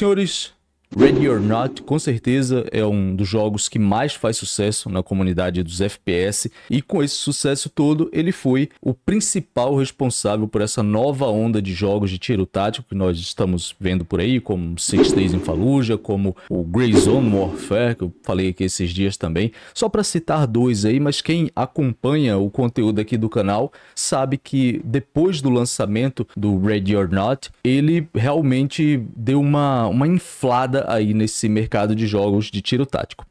senhores, Ready or Not, com certeza, é um dos jogos que mais faz sucesso na comunidade dos FPS, e com esse sucesso todo, ele foi o principal responsável por essa nova onda de jogos de tiro tático que nós estamos vendo por aí, como Six Days in Fallujah, como o Greyzone Warfare, que eu falei aqui esses dias também, só para citar dois aí, mas quem acompanha o conteúdo aqui do canal sabe que depois do lançamento do Ready or Not, ele realmente deu uma, uma inflada entrada aí nesse mercado de jogos de tiro tático.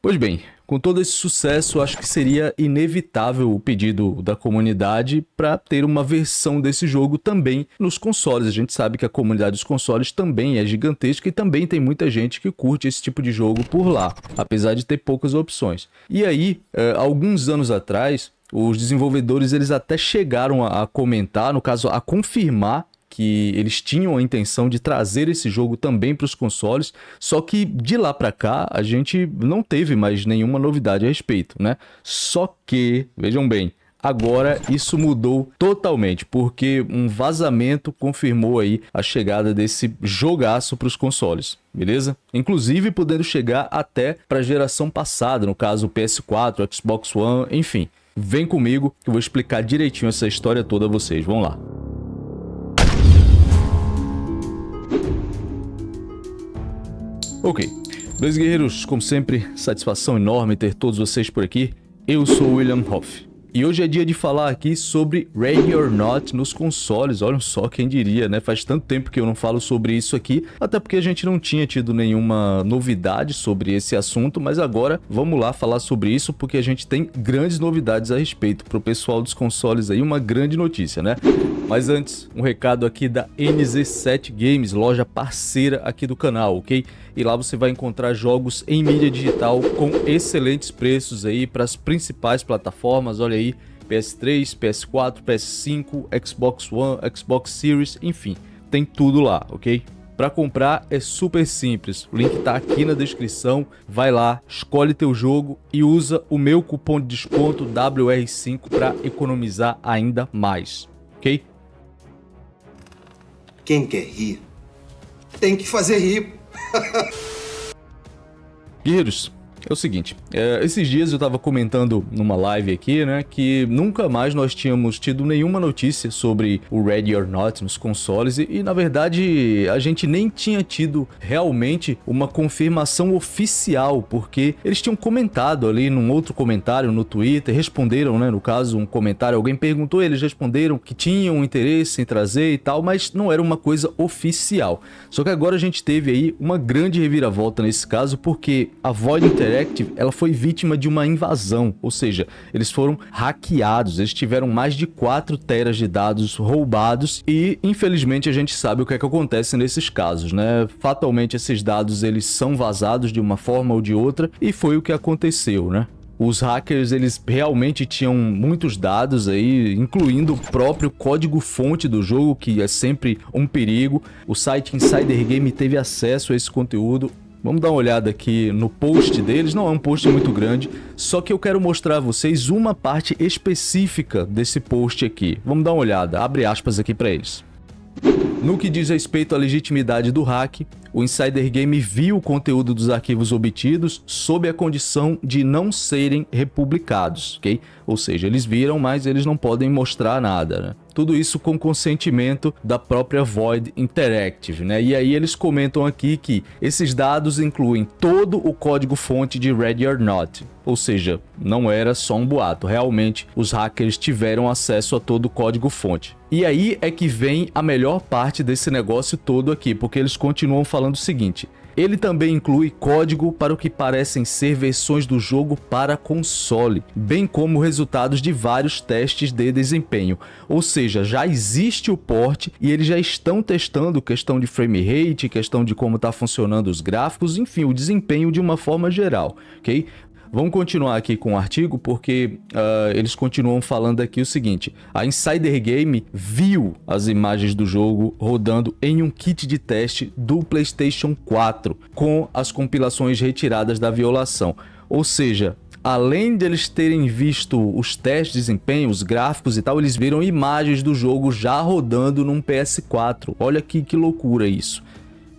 Pois bem, com todo esse sucesso, acho que seria inevitável o pedido da comunidade para ter uma versão desse jogo também nos consoles. A gente sabe que a comunidade dos consoles também é gigantesca e também tem muita gente que curte esse tipo de jogo por lá, apesar de ter poucas opções. E aí, eh, alguns anos atrás, os desenvolvedores eles até chegaram a, comentar, no caso a confirmar que eles tinham a intenção de trazer esse jogo também para os consoles, só que de lá para cá a gente não teve mais nenhuma novidade a respeito, né? Só que, vejam bem, Agora isso mudou totalmente, porque um vazamento confirmou aí a chegada desse jogaço para os consoles, beleza? Inclusive podendo chegar até para a geração passada, no caso PS4, Xbox One, enfim. Vem comigo que eu vou explicar direitinho essa história toda a vocês. Vamos lá. Ok. Dois guerreiros, como sempre, satisfação enorme ter todos vocês por aqui. Eu sou William Hoff. E hoje é dia de falar aqui sobre Ready or Not nos consoles. Olha só quem diria, né? Faz tanto tempo que eu não falo sobre isso aqui, até porque a gente não tinha tido nenhuma novidade sobre esse assunto, mas agora vamos lá falar sobre isso porque a gente tem grandes novidades a respeito para o pessoal dos consoles aí, uma grande notícia, né? Mas antes, um recado aqui da NZ7 Games, loja parceira aqui do canal, OK? e lá você vai encontrar jogos em mídia digital com excelentes preços aí para as principais plataformas, olha aí, PS3, PS4, PS5, Xbox One, Xbox Series, enfim, tem tudo lá, ok? Para comprar é super simples, o link está aqui na descrição, vai lá, escolhe teu jogo e usa o meu cupom de desconto WR5 para economizar ainda mais, ok? Quem quer rir, tem que fazer rir. Guerreiros, é o seguinte, é, esses dias eu estava comentando numa live aqui, né, que nunca mais nós tínhamos tido nenhuma notícia sobre o Ready or Not nos consoles e, e, na verdade a gente nem tinha tido realmente uma confirmação oficial, porque eles tinham comentado ali num outro comentário no Twitter, responderam, né, no caso um comentário, alguém perguntou, eles responderam que tinham interesse em trazer e tal, mas não era uma coisa oficial. Só que agora a gente teve aí uma grande reviravolta nesse caso, porque a Void Inter Interactive, ela foi vítima de uma invasão, ou seja, eles foram hackeados, eles tiveram mais de 4 teras de dados roubados e infelizmente a gente sabe o que é que acontece nesses casos, né? Fatalmente esses dados eles são vazados de uma forma ou de outra e foi o que aconteceu, né? Os hackers, eles realmente tinham muitos dados aí, incluindo o próprio código-fonte do jogo, que é sempre um perigo. O site Insider Game teve acesso a esse conteúdo, Vamos dar uma olhada aqui no post deles, não é um post muito grande, só que eu quero mostrar a vocês uma parte específica desse post aqui. Vamos dar uma olhada, abre aspas aqui para eles. No que diz respeito à legitimidade do hack, o Insider Game viu o conteúdo dos arquivos obtidos sob a condição de não serem republicados, ok? Ou seja, eles viram, mas eles não podem mostrar nada, né? Tudo isso com consentimento da própria Void Interactive, né? E aí eles comentam aqui que esses dados incluem todo o código-fonte de Ready or Not, ou seja, não era só um boato, realmente os hackers tiveram acesso a todo o código-fonte. E aí é que vem a melhor parte desse negócio todo aqui, porque eles continuam falando falando o seguinte: ele também inclui código para o que parecem ser versões do jogo para console, bem como resultados de vários testes de desempenho. Ou seja, já existe o port e eles já estão testando questão de frame rate, questão de como está funcionando os gráficos, enfim, o desempenho de uma forma geral, ok? Vamos continuar aqui com o artigo, porque uh, eles continuam falando aqui o seguinte: a Insider Game viu as imagens do jogo rodando em um kit de teste do PlayStation 4, com as compilações retiradas da violação. Ou seja, além deles terem visto os testes de desempenho, os gráficos e tal, eles viram imagens do jogo já rodando num PS4. Olha que, que loucura isso.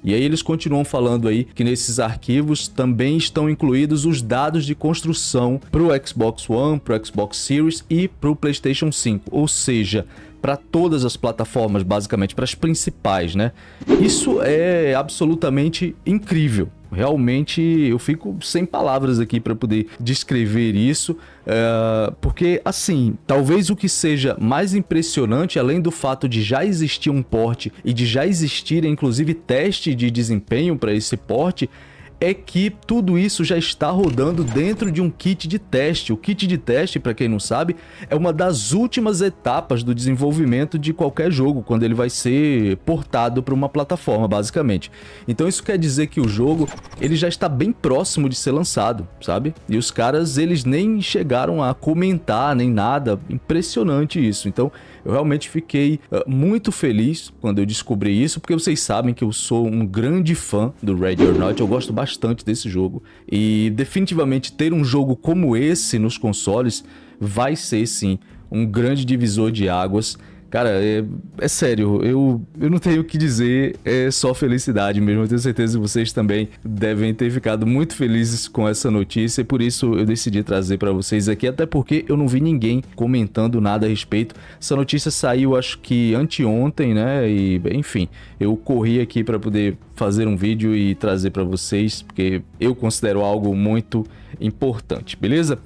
E aí eles continuam falando aí que nesses arquivos também estão incluídos os dados de construção para o Xbox One, para o Xbox Series e para o PlayStation 5. Ou seja, para todas as plataformas, basicamente, para as principais, né? Isso é absolutamente incrível. Realmente eu fico sem palavras aqui para poder descrever isso, uh, porque assim, talvez o que seja mais impressionante, além do fato de já existir um porte e de já existir inclusive teste de desempenho para esse porte, é que tudo isso já está rodando dentro de um kit de teste. O kit de teste, para quem não sabe, é uma das últimas etapas do desenvolvimento de qualquer jogo, quando ele vai ser portado para uma plataforma, basicamente. Então isso quer dizer que o jogo ele já está bem próximo de ser lançado, sabe? E os caras eles nem chegaram a comentar nem nada. Impressionante isso. Então eu realmente fiquei uh, muito feliz quando eu descobri isso, porque vocês sabem que eu sou um grande fã do Red or Not. Eu gosto bastante bastante desse jogo. E definitivamente ter um jogo como esse nos consoles vai ser sim um grande divisor de águas Cara, é, é, sério, eu, eu não tenho o que dizer, é só felicidade mesmo. Eu tenho certeza que vocês também devem ter ficado muito felizes com essa notícia e por isso eu decidi trazer para vocês aqui, até porque eu não vi ninguém comentando nada a respeito. Essa notícia saiu acho que anteontem, né? E enfim, eu corri aqui para poder fazer um vídeo e trazer para vocês, porque eu considero algo muito importante, beleza?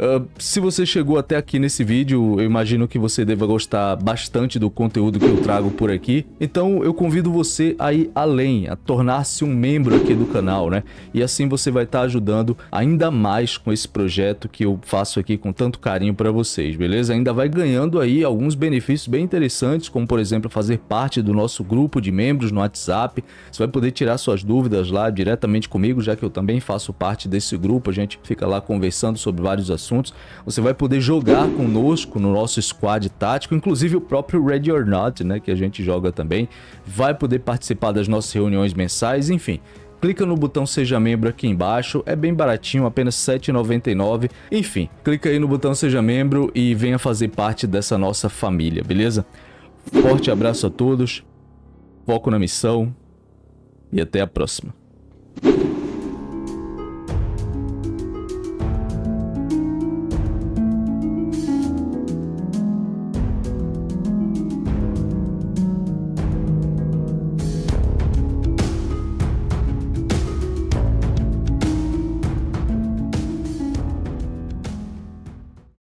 Ah, se você chegou até aqui nesse vídeo, eu imagino que você deva gostar bastante do conteúdo que eu trago por aqui. Então eu convido você a ir além, a tornar-se um membro aqui do canal, né? E assim você vai estar tá ajudando ainda mais com esse projeto que eu faço aqui com tanto carinho para vocês, beleza? Ainda vai ganhando aí alguns benefícios bem interessantes, como por exemplo fazer parte do nosso grupo de membros no WhatsApp. Você vai poder tirar suas dúvidas lá diretamente comigo, já que eu também faço parte desse grupo. A gente fica lá conversando sobre vários assuntos assuntos. Você vai poder jogar conosco no nosso squad tático, inclusive o próprio Ready or Not, né, que a gente joga também, vai poder participar das nossas reuniões mensais, enfim. Clica no botão Seja Membro aqui embaixo, é bem baratinho, apenas R$ 7,99. Enfim, clica aí no botão Seja Membro e venha fazer parte dessa nossa família, beleza? Forte abraço a todos, foco na missão e até a próxima.